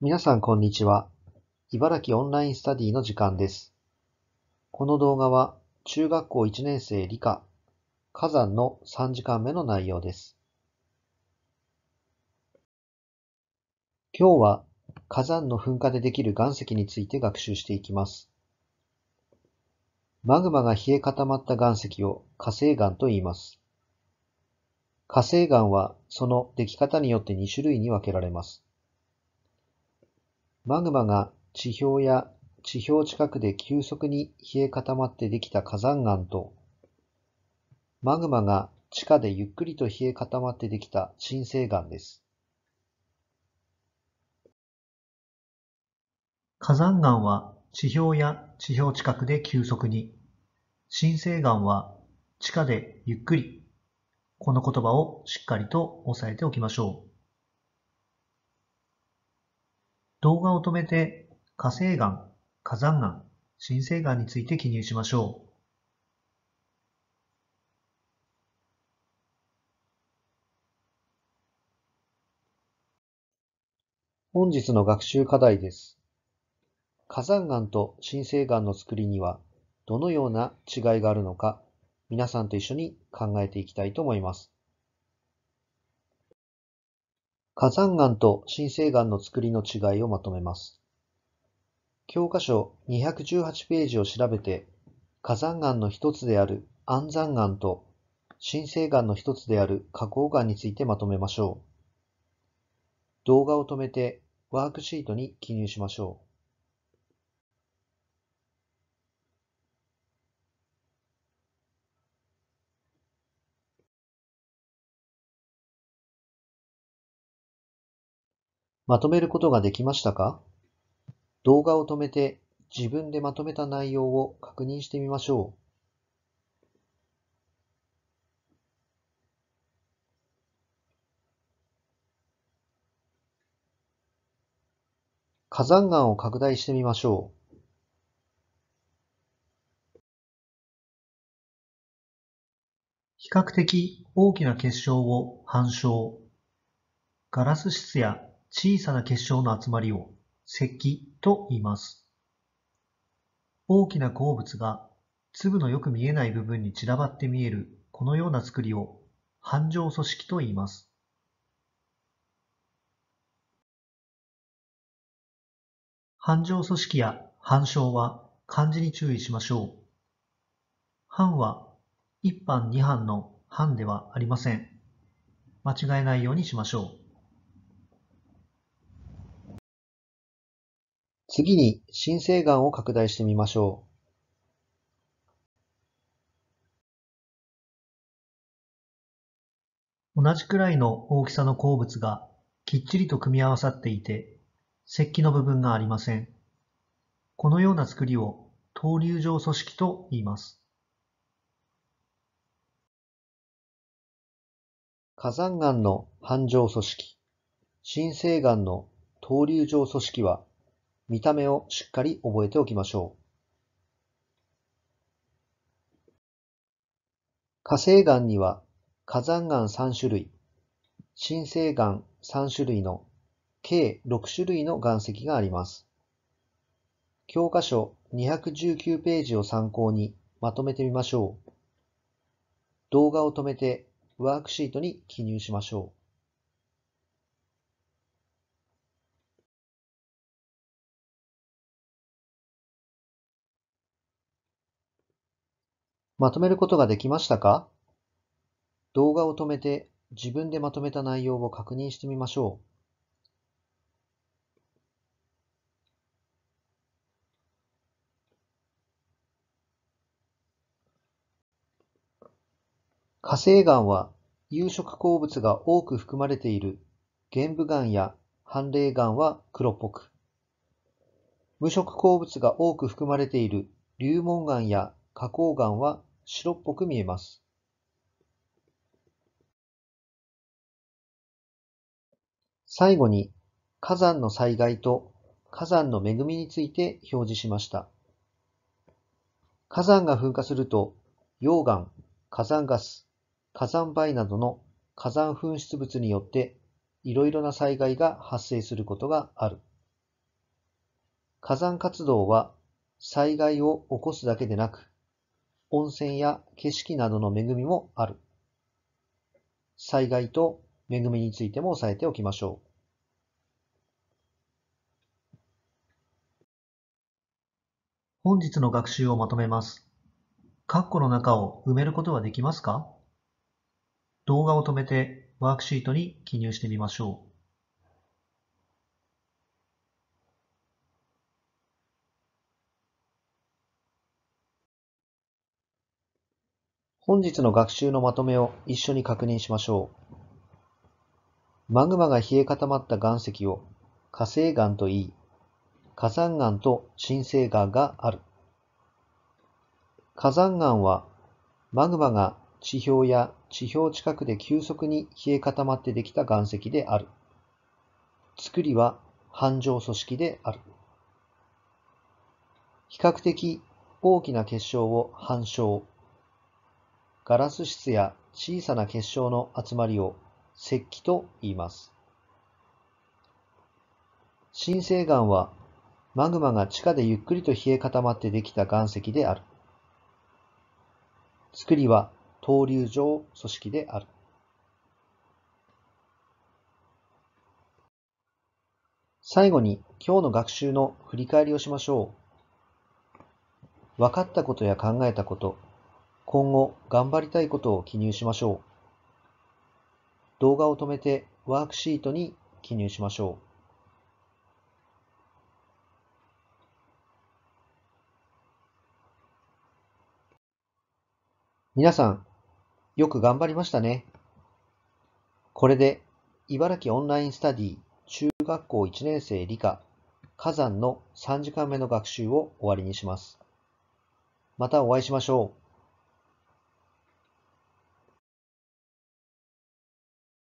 皆さんこんにちは。茨城オンラインスタディの時間です。この動画は中学校1年生理科、火山の3時間目の内容です。今日は火山の噴火でできる岩石について学習していきます。マグマが冷え固まった岩石を火星岩と言います。火星岩はその出来方によって2種類に分けられます。マグマが地表や地表近くで急速に冷え固まってできた火山岩と、マグマが地下でゆっくりと冷え固まってできた新生岩です。火山岩は地表や地表近くで急速に、新生岩は地下でゆっくり。この言葉をしっかりと押さえておきましょう。動画を止めて、火成岩、火山岩、新生岩について記入しましょう。本日の学習課題です。火山岩と新生岩の作りにはどのような違いがあるのか、皆さんと一緒に考えていきたいと思います。火山岩と新生岩の作りの違いをまとめます。教科書218ページを調べて、火山岩の一つである安山岩と新生岩の一つである花崗岩についてまとめましょう。動画を止めてワークシートに記入しましょう。まとめることができましたか動画を止めて自分でまとめた内容を確認してみましょう。火山岩を拡大してみましょう。比較的大きな結晶を反証。ガラス質や小さな結晶の集まりを石と言います。大きな鉱物が粒のよく見えない部分に散らばって見えるこのような作りを繁盛組織と言います。繁盛組織や繁盛は漢字に注意しましょう。繁は一般二班の繁ではありません。間違えないようにしましょう。次に新生岩を拡大してみましょう。同じくらいの大きさの鉱物がきっちりと組み合わさっていて、石器の部分がありません。このような作りを等流状組織と言います。火山岩の半状組織、新生岩の等流状組織は見た目をしっかり覚えておきましょう。火星岩には火山岩3種類、新生岩3種類の計6種類の岩石があります。教科書219ページを参考にまとめてみましょう。動画を止めてワークシートに記入しましょう。まとめることができましたか動画を止めて自分でまとめた内容を確認してみましょう。火星岩は有色鉱物が多く含まれている玄武岩や反霊岩は黒っぽく、無色鉱物が多く含まれている流紋岩や花崗岩は白っぽく見えます。最後に火山の災害と火山の恵みについて表示しました。火山が噴火すると溶岩、火山ガス、火山灰などの火山噴出物によっていろいろな災害が発生することがある。火山活動は災害を起こすだけでなく、温泉や景色などの恵みもある。災害と恵みについても押さえておきましょう。本日の学習をまとめます。カッコの中を埋めることはできますか動画を止めてワークシートに記入してみましょう。本日の学習のまとめを一緒に確認しましょう。マグマが冷え固まった岩石を火成岩と言い、火山岩と新静岩がある。火山岩はマグマが地表や地表近くで急速に冷え固まってできた岩石である。作りは繁盛組織である。比較的大きな結晶を繁証。ガラス質や小さな結晶の集まりを石器と言います。新生岩はマグマが地下でゆっくりと冷え固まってできた岩石である。作りは闘流状組織である。最後に今日の学習の振り返りをしましょう。分かったことや考えたこと、今後頑張りたいことを記入しましょう。動画を止めてワークシートに記入しましょう。皆さん、よく頑張りましたね。これで、茨城オンラインスタディ中学校1年生理科火山の3時間目の学習を終わりにします。またお会いしましょう。